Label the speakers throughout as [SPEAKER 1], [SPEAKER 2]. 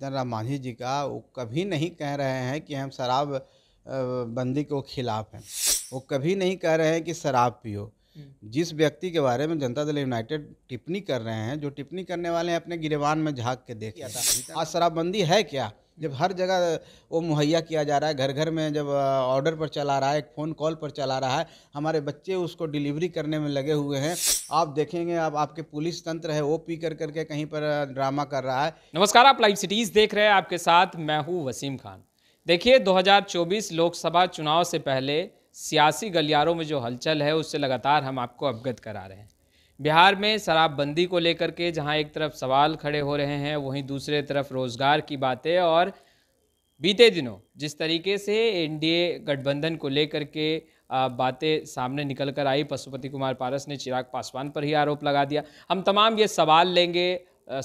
[SPEAKER 1] जीतन राम मांझी जी का वो कभी नहीं कह रहे हैं कि हम शराब बंदी के खिलाफ हैं वो कभी नहीं कह रहे हैं कि शराब पियो हम्म। जिस व्यक्ति के बारे में जनता दल यूनाइटेड टिप्पणी कर रहे हैं जो टिप्पणी करने वाले हैं अपने गिरेवान में झाँक के था आज शराबबंदी है क्या जब हर जगह वो मुहैया किया जा रहा है घर घर में जब ऑर्डर पर चला रहा है एक फ़ोन कॉल पर चला रहा है हमारे बच्चे उसको डिलीवरी करने में लगे हुए हैं आप देखेंगे आप आपके पुलिस तंत्र है वो पी कर करके कहीं पर ड्रामा कर रहा है
[SPEAKER 2] नमस्कार आप लाइव सिटीज़ देख रहे हैं आपके साथ मैं हूँ वसीम खान देखिए 2024 लोकसभा चुनाव से पहले सियासी गलियारों में जो हलचल है उससे लगातार हम आपको अवगत करा रहे हैं बिहार में शराबबंदी को लेकर के जहां एक तरफ सवाल खड़े हो रहे हैं वहीं दूसरे तरफ रोज़गार की बातें और बीते दिनों जिस तरीके से एनडीए गठबंधन को लेकर के बातें सामने निकल कर आई पशुपति कुमार पारस ने चिराग पासवान पर ही आरोप लगा दिया हम तमाम ये सवाल लेंगे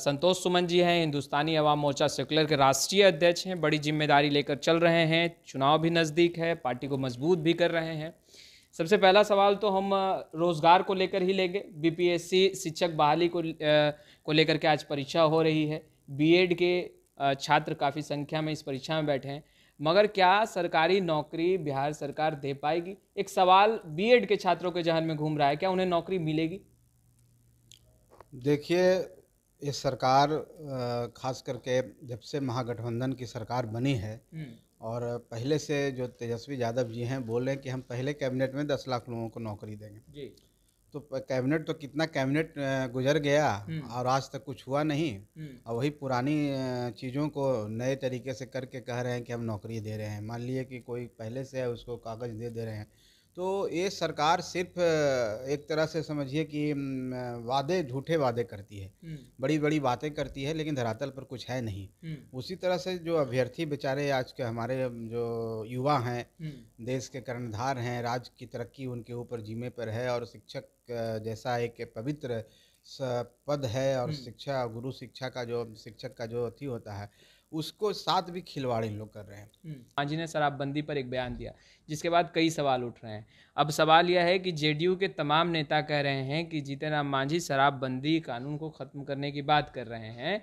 [SPEAKER 2] संतोष सुमन जी हैं हिंदुस्तानी अवाम मोर्चा सेकुलर के राष्ट्रीय अध्यक्ष हैं बड़ी जिम्मेदारी लेकर चल रहे हैं चुनाव भी नज़दीक है पार्टी को मजबूत भी कर रहे हैं सबसे पहला सवाल तो हम रोज़गार को लेकर ही लेंगे बीपीएससी शिक्षक बहाली को को लेकर के आज परीक्षा हो रही है बीएड के छात्र काफ़ी संख्या में इस परीक्षा में बैठे हैं मगर क्या सरकारी नौकरी बिहार सरकार दे पाएगी एक सवाल बीएड के छात्रों के जहन में घूम रहा है क्या उन्हें नौकरी मिलेगी
[SPEAKER 1] देखिए ये सरकार खास करके जब से महागठबंधन की सरकार बनी है हम्म। और पहले से जो तेजस्वी यादव जी हैं बोल रहे हैं कि हम पहले कैबिनेट में दस लाख लोगों को नौकरी देंगे जी तो कैबिनेट तो कितना कैबिनेट गुजर गया हम्म। और आज तक कुछ हुआ नहीं और हम्म। वही पुरानी चीज़ों को नए तरीके से करके कह रहे हैं कि हम नौकरी दे रहे हैं मान लीजिए कि कोई पहले से है उसको कागज़ दे दे रहे हैं तो ये सरकार सिर्फ एक तरह से समझिए कि वादे झूठे वादे करती है हम्म। बड़ी बड़ी बातें करती है लेकिन धरातल पर कुछ है नहीं हम्म। उसी तरह से जो अभ्यर्थी बेचारे आज के हमारे जो युवा हैं हम्म। देश के कर्णधार हैं राज्य की तरक्की उनके ऊपर जीमे पर है और शिक्षक जैसा एक पवित्र पद है और शिक्षा गुरु शिक्षा का जो शिक्षक का जो अथी होता
[SPEAKER 2] है उसको साथ भी खिलवाड़ इन लोग कर रहे हैं हम्म। हाँ जी ने शराबबंदी पर एक बयान दिया जिसके बाद कई सवाल उठ रहे हैं अब सवाल यह है कि जेडीयू के तमाम नेता कह रहे हैं कि जीतन राम मांझी शराबबंदी कानून को ख़त्म करने की बात कर रहे हैं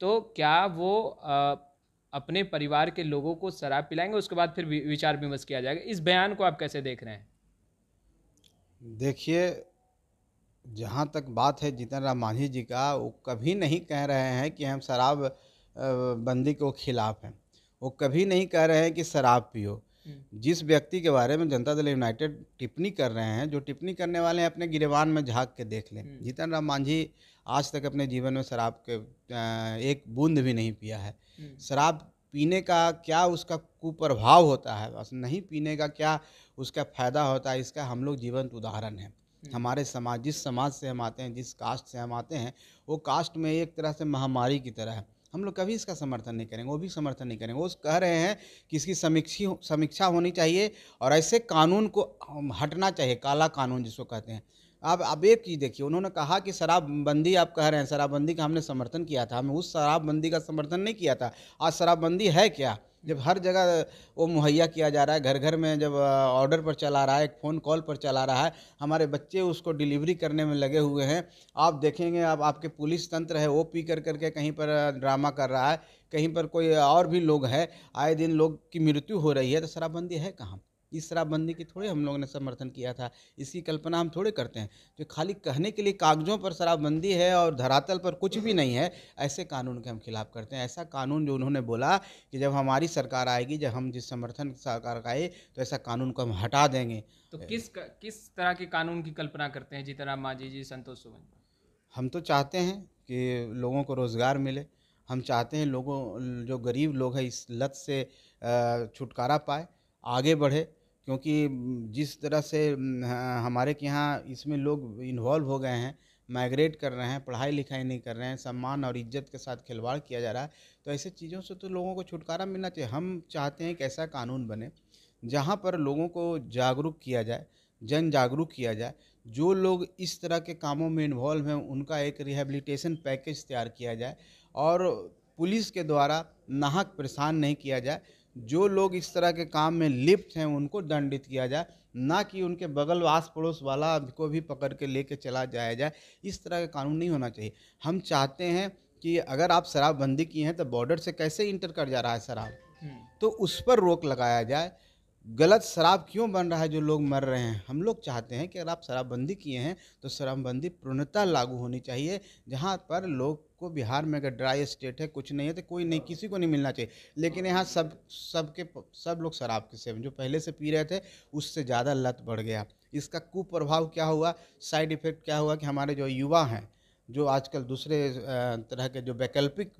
[SPEAKER 2] तो क्या वो आ, अपने परिवार के लोगों को शराब पिलाएंगे उसके बाद फिर विचार विमर्श किया जाएगा इस बयान को आप कैसे देख रहे हैं
[SPEAKER 1] देखिए जहाँ तक बात है जीतन राम मांझी जी का वो कभी नहीं कह रहे हैं कि हम शराब बंदी के खिलाफ हैं वो कभी नहीं कह रहे हैं कि शराब पियो हम्म। जिस व्यक्ति के बारे में जनता दल यूनाइटेड टिप्पणी कर रहे हैं जो टिप्पणी करने वाले हैं अपने गिरेवान में झाँक के देख लें हम्म। जीतन राम मांझी आज तक अपने जीवन में शराब के एक बूंद भी नहीं पिया है हम्म। शराब पीने का क्या उसका कुप्रभाव होता है बस नहीं पीने का क्या उसका फ़ायदा होता है इसका हम लोग जीवंत उदाहरण है हमारे समाज जिस समाज से हम आते हैं जिस कास्ट से हम आते हैं वो कास्ट में एक तरह से महामारी की तरह है हम लोग कभी इसका समर्थन नहीं करेंगे वो भी समर्थन नहीं करेंगे वो कह रहे हैं कि इसकी समीक्षी समीक्षा होनी चाहिए और ऐसे कानून को हटना चाहिए काला कानून जिसको कहते हैं आप अब एक चीज़ देखिए उन्होंने कहा कि शराबबंदी आप कह रहे हैं शराबबंदी का हमने समर्थन किया था हमें उस शराबबंदी का समर्थन नहीं किया था आज शराबबंदी है क्या जब हर जगह वो मुहैया किया जा रहा है घर घर में जब ऑर्डर पर चला रहा है एक फ़ोन कॉल पर चला रहा है हमारे बच्चे उसको डिलीवरी करने में लगे हुए हैं आप देखेंगे आप आपके पुलिस तंत्र है वो पी कर करके कहीं पर ड्रामा कर रहा है कहीं पर कोई और भी लोग है आए दिन लोग की मृत्यु हो रही है तो शराबबंदी है कहाँ इस शराबबंदी की थोड़े हम लोगों ने समर्थन किया था इसकी कल्पना हम थोड़े करते हैं जो खाली कहने के लिए कागजों पर शराबबंदी है और धरातल पर कुछ भी नहीं है ऐसे कानून के हम खिलाफ करते हैं ऐसा कानून जो उन्होंने बोला कि जब हमारी सरकार आएगी जब हम जिस समर्थन सरकार का आए तो ऐसा कानून को हम हटा देंगे
[SPEAKER 2] तो किस किस तरह के कानून की कल्पना करते हैं जितना माझी जी संतोष सुमन
[SPEAKER 1] हम तो चाहते हैं कि लोगों को रोज़गार मिले हम चाहते हैं लोगों जो गरीब लोग हैं इस लत से छुटकारा पाए आगे बढ़े क्योंकि जिस तरह से हमारे के यहाँ इसमें लोग इन्वॉल्व हो गए हैं माइग्रेट कर रहे हैं पढ़ाई लिखाई नहीं कर रहे हैं सम्मान और इज्जत के साथ खिलवाड़ किया जा रहा है तो ऐसे चीज़ों से तो लोगों को छुटकारा मिलना चाहिए हम चाहते हैं कि ऐसा कानून बने जहाँ पर लोगों को जागरूक किया जाए जन जागरूक किया जाए जो लोग इस तरह के कामों में इन्वॉल्व हैं उनका एक रिहेबिलिटेशन पैकेज तैयार किया जाए और पुलिस के द्वारा नाहक परेशान नहीं किया जाए जो लोग इस तरह के काम में लिप्त हैं उनको दंडित किया जाए ना कि उनके बगल आस पड़ोस वाला को भी पकड़ के लेके चला जाया जाए इस तरह का कानून नहीं होना चाहिए हम चाहते हैं कि अगर आप शराबबंदी किए हैं तो बॉर्डर से कैसे इंटर कर जा रहा है शराब हम्म। तो उस पर रोक लगाया जाए गलत शराब क्यों बन रहा है जो लोग मर रहे हैं हम लोग चाहते हैं कि अगर आप शराबबंदी किए हैं तो शराबबंदी पूर्णतः लागू होनी चाहिए जहाँ पर लोग को बिहार में अगर ड्राई स्टेट है कुछ नहीं है तो कोई नहीं किसी को नहीं मिलना चाहिए लेकिन यहाँ सब सबके सब लोग शराब के सेवन जो पहले से पी रहे थे उससे ज़्यादा लत बढ़ गया इसका कुप्रभाव क्या हुआ साइड इफ़ेक्ट क्या हुआ कि हमारे जो युवा हैं जो आजकल दूसरे तरह के जो वैकल्पिक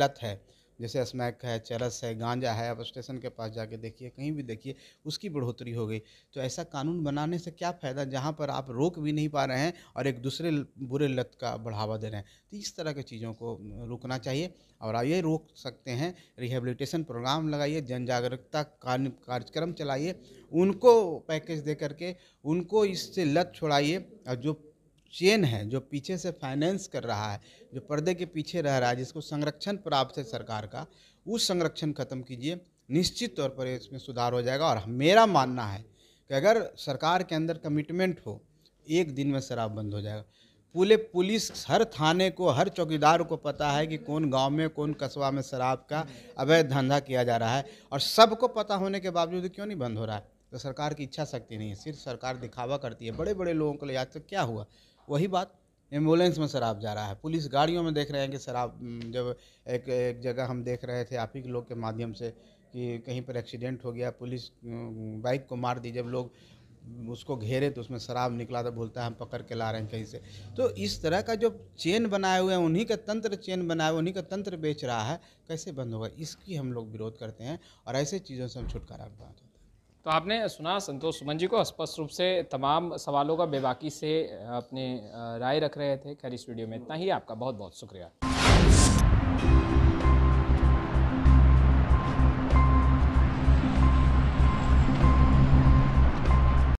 [SPEAKER 1] लत है जैसे स्मैक है चरस है गांजा है आप स्टेशन के पास जाके देखिए कहीं भी देखिए उसकी बढ़ोतरी हो गई तो ऐसा कानून बनाने से क्या फ़ायदा जहाँ पर आप रोक भी नहीं पा रहे हैं और एक दूसरे बुरे लत का बढ़ावा दे रहे हैं तो इस तरह की चीज़ों को रोकना चाहिए और आप ये रोक सकते हैं रिहेबिलिटेशन प्रोग्राम लगाइए जन जागरूकता कार्यक्रम चलाइए उनको पैकेज दे करके उनको इससे लत छोड़ाइए और जो चेन है जो पीछे से फाइनेंस कर रहा है जो पर्दे के पीछे रह रहा है जिसको संरक्षण प्राप्त है सरकार का उस संरक्षण खत्म कीजिए निश्चित तौर पर इसमें सुधार हो जाएगा और मेरा मानना है कि अगर सरकार के अंदर कमिटमेंट हो एक दिन में शराब बंद हो जाएगा पूरे पुलिस हर थाने को हर चौकीदार को पता है कि कौन गांव में कौन कस्बा में शराब का अवैध धंधा किया जा रहा है और सबको पता होने के बावजूद क्यों नहीं बंद हो रहा है तो सरकार की इच्छा शक्ति नहीं है सिर्फ सरकार दिखावा करती है बड़े बड़े लोगों को ले आज तक क्या हुआ वही बात एम्बुलेंस में शराब जा रहा है पुलिस गाड़ियों में देख रहे हैं कि शराब जब एक एक जगह हम देख रहे थे आप ही लोग के माध्यम से कि कहीं पर एक्सीडेंट हो गया पुलिस बाइक को मार दी जब लोग उसको घेरे तो उसमें शराब निकला तो बोलता है हम पकड़ के ला रहे हैं कहीं से तो इस तरह का जो चेन बनाए हुए हैं उन्हीं का तंत्र चेन बनाए हुए उन्हीं का तंत्र बेच रहा है कैसे बंद होगा इसकी हम लोग विरोध करते हैं और ऐसे चीज़ों से हम छुटकारा पाते हैं
[SPEAKER 2] तो आपने सुना संतोष सुमन जी को स्पष्ट रूप से तमाम सवालों का बेबाकी से अपने राय रख रहे थे खैर इस वीडियो में इतना ही आपका बहुत बहुत शुक्रिया